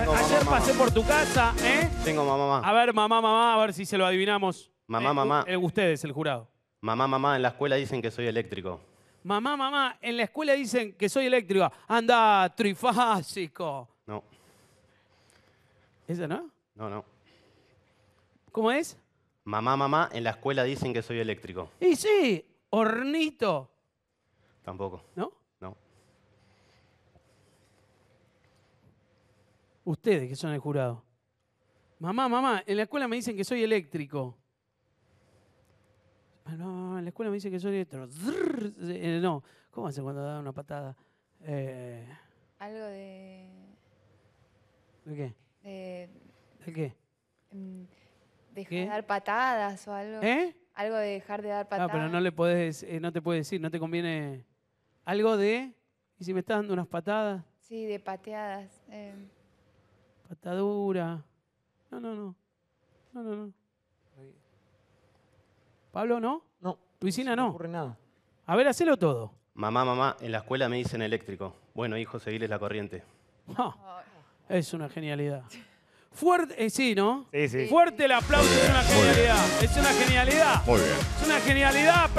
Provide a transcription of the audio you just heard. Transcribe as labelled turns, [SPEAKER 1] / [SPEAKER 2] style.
[SPEAKER 1] ayer pasé por tu casa, ¿eh?
[SPEAKER 2] Tengo mamá, mamá. A ver, mamá, mamá, a ver si se lo adivinamos. Mamá, eh, mamá. Eh, ustedes, el jurado. Mamá, mamá, en la escuela dicen que soy eléctrico.
[SPEAKER 1] Mamá, mamá, en la escuela dicen que soy eléctrica. Anda, trifásico. No, ¿Esa no? no, no. ¿Cómo es?
[SPEAKER 2] Mamá, mamá, en la escuela dicen que soy eléctrico.
[SPEAKER 1] Y sí, hornito, Tampoco. ¿no? Ustedes que son el jurado. Mamá, mamá, en la escuela me dicen que soy eléctrico. Ah, no, en la escuela me dicen que soy eléctrico. Eh, no, ¿cómo hace cuando da una patada? Eh,
[SPEAKER 3] algo de... ¿De qué? ¿De, ¿De qué? Mm, dejar de dar patadas o algo. ¿Eh? Algo de dejar de dar patadas. Ah, pero no le
[SPEAKER 1] podés, eh, no te puedes decir, no te conviene. Algo de. ¿Y si me estás dando unas patadas?
[SPEAKER 3] Sí, de pateadas. Eh
[SPEAKER 1] patadura.
[SPEAKER 3] No, no, no. No, no, no.
[SPEAKER 1] Pablo, ¿no? No. piscina no. No ocurre nada. A ver, hacelo todo.
[SPEAKER 2] Mamá, mamá, en la escuela me dicen eléctrico. Bueno, hijo, seguirles la corriente.
[SPEAKER 1] Ah, es una genialidad. Fuerte, eh, sí, ¿no? Sí, Fuerte el aplauso, es una genialidad. Es una genialidad. Muy bien. Es una genialidad.